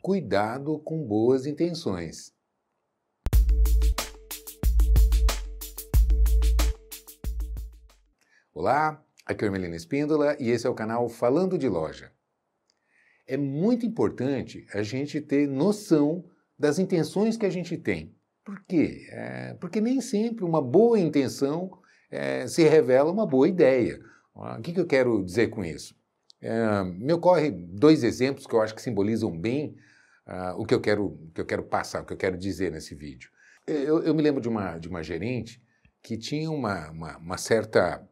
cuidado com boas intenções. Olá, aqui é Melina Espíndola e esse é o canal Falando de Loja. É muito importante a gente ter noção das intenções que a gente tem. Por quê? É, porque nem sempre uma boa intenção é, se revela uma boa ideia. Ah, o que, que eu quero dizer com isso? É, me ocorrem dois exemplos que eu acho que simbolizam bem uh, o que eu quero que eu quero passar, o que eu quero dizer nesse vídeo. Eu, eu me lembro de uma, de uma gerente que tinha uma, uma, uma certa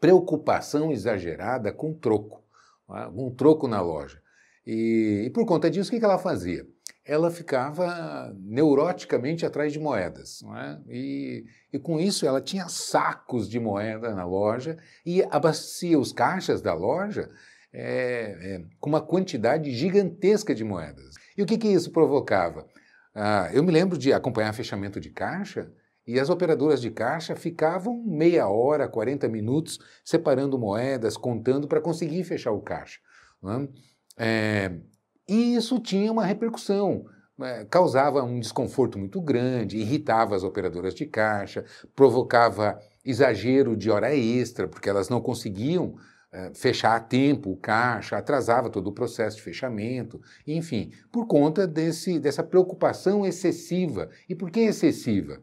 preocupação exagerada com troco, ah, um troco na loja. E, e por conta disso, o que, que ela fazia? ela ficava neuroticamente atrás de moedas. Não é? e, e com isso ela tinha sacos de moeda na loja e abastecia os caixas da loja é, é, com uma quantidade gigantesca de moedas. E o que, que isso provocava? Ah, eu me lembro de acompanhar fechamento de caixa e as operadoras de caixa ficavam meia hora, 40 minutos separando moedas, contando para conseguir fechar o caixa. É? é e isso tinha uma repercussão. Né? causava um desconforto muito grande, irritava as operadoras de caixa, provocava exagero de hora extra, porque elas não conseguiam eh, fechar a tempo o caixa, atrasava todo o processo de fechamento, enfim, por conta desse, dessa preocupação excessiva. E por que excessiva?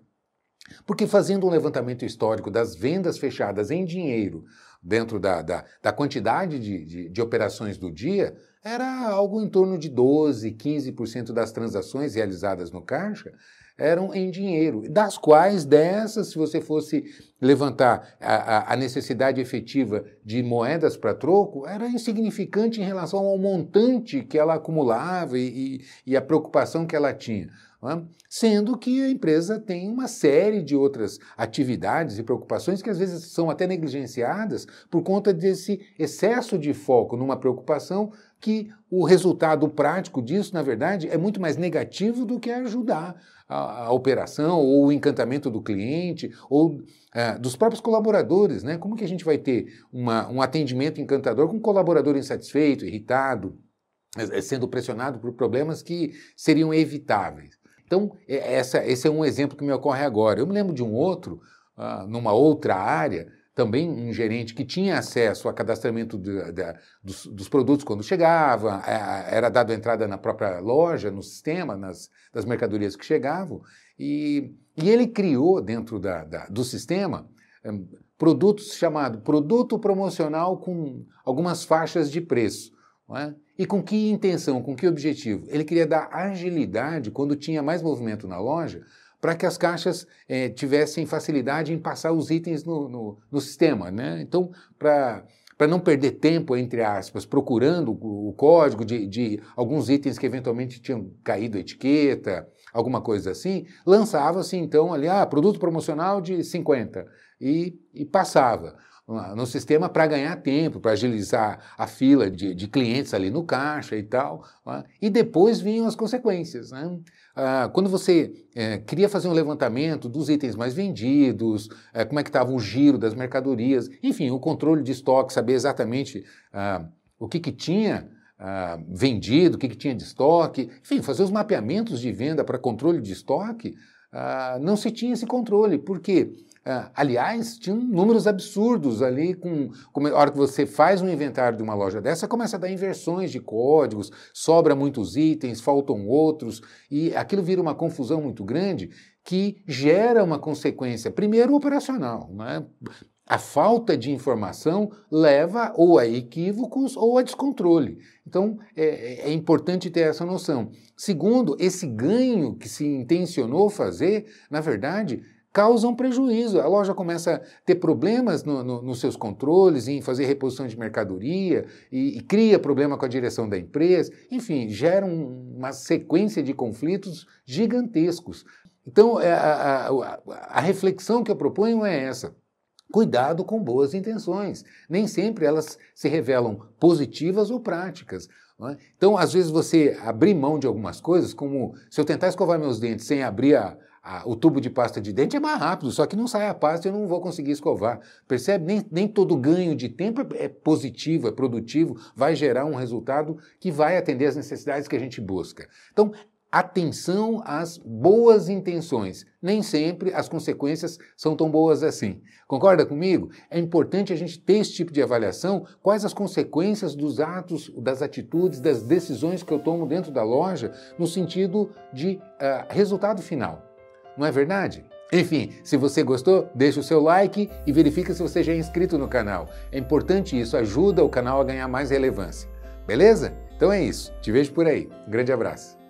Porque fazendo um levantamento histórico das vendas fechadas em dinheiro dentro da, da, da quantidade de, de, de operações do dia, era algo em torno de 12, 15% das transações realizadas no caixa eram em dinheiro, das quais dessas, se você fosse levantar a, a necessidade efetiva de moedas para troco, era insignificante em relação ao montante que ela acumulava e, e, e a preocupação que ela tinha. É? Sendo que a empresa tem uma série de outras atividades e preocupações que às vezes são até negligenciadas por conta desse excesso de foco numa preocupação que o resultado prático disso, na verdade, é muito mais negativo do que ajudar a, a operação ou o encantamento do cliente ou é, dos próprios colaboradores. Né? Como que a gente vai ter uma, um atendimento encantador com um colaborador insatisfeito, irritado, é, é, sendo pressionado por problemas que seriam evitáveis? Então, essa, esse é um exemplo que me ocorre agora. Eu me lembro de um outro, ah, numa outra área, também um gerente que tinha acesso a cadastramento de, de, dos, dos, produtos quando chegava, é, era dado entrada na própria loja, no sistema, nas, das mercadorias que chegavam, e, e ele criou dentro da, da, do sistema um, produtos chamado produto promocional com algumas faixas de preço. É? E com que intenção, com que objetivo? Ele queria dar agilidade quando tinha mais movimento na loja para que as caixas é, tivessem facilidade em passar os itens no, no, no sistema. Né? Então, para para não perder tempo, entre aspas, procurando o código de, de, alguns itens que eventualmente tinham caído a etiqueta, alguma coisa assim, lançava-se então ali, ah, produto promocional de 50 e, e passava no sistema para ganhar tempo, para agilizar a fila de, de, clientes ali no caixa e tal. Né? E depois vinham as consequências. Né? Ah, quando você é, queria fazer um levantamento dos itens mais vendidos, é, como é que estava o giro das mercadorias, enfim, o controle de estoque, saber exatamente ah, o que, que tinha ah, vendido, o que, que tinha de estoque, enfim, fazer os mapeamentos de venda para controle de estoque, ah, não se tinha esse controle. Por quê? Ah, aliás, tinham números absurdos ali, com, com, a hora que você faz um inventário de uma loja dessa, começa a dar inversões de códigos, sobra muitos itens, faltam outros, e aquilo vira uma confusão muito grande que gera uma consequência, primeiro operacional, né? A falta de informação leva ou a equívocos ou a descontrole. Então, é, é, é, importante ter essa noção. Segundo, esse ganho que se intencionou fazer, na verdade, causa um prejuízo. A loja começa a ter problemas no, no, nos seus controles, em fazer reposição de mercadoria, e, e cria problema com a direção da empresa. Enfim, gera um, uma sequência de conflitos gigantescos. Então, é, a, a, a, a reflexão que eu proponho é essa Cuidado com boas intenções. Nem sempre elas se revelam positivas ou práticas. É? Então, às vezes, você abrir mão de algumas coisas, como se eu tentar escovar meus dentes sem abrir a, a, o tubo de pasta de dente, é mais rápido, só que não sai a pasta e eu não vou conseguir escovar. Percebe? Nem, nem todo ganho de tempo é, é positivo, é produtivo, vai gerar um resultado que vai atender às necessidades que a gente busca. Então, atenção às boas intenções. Nem sempre as consequências são tão boas assim. Concorda comigo? É importante a gente ter esse tipo de avaliação, quais as consequências dos atos, das atitudes, das decisões que eu tomo dentro da loja no sentido de uh, resultado final. Não é verdade? Enfim, se você gostou, deixa o seu like e verifica se você já é inscrito no canal. É importante isso, ajuda o canal a ganhar mais relevância. Beleza? Então é isso. Te vejo por aí. Um grande abraço.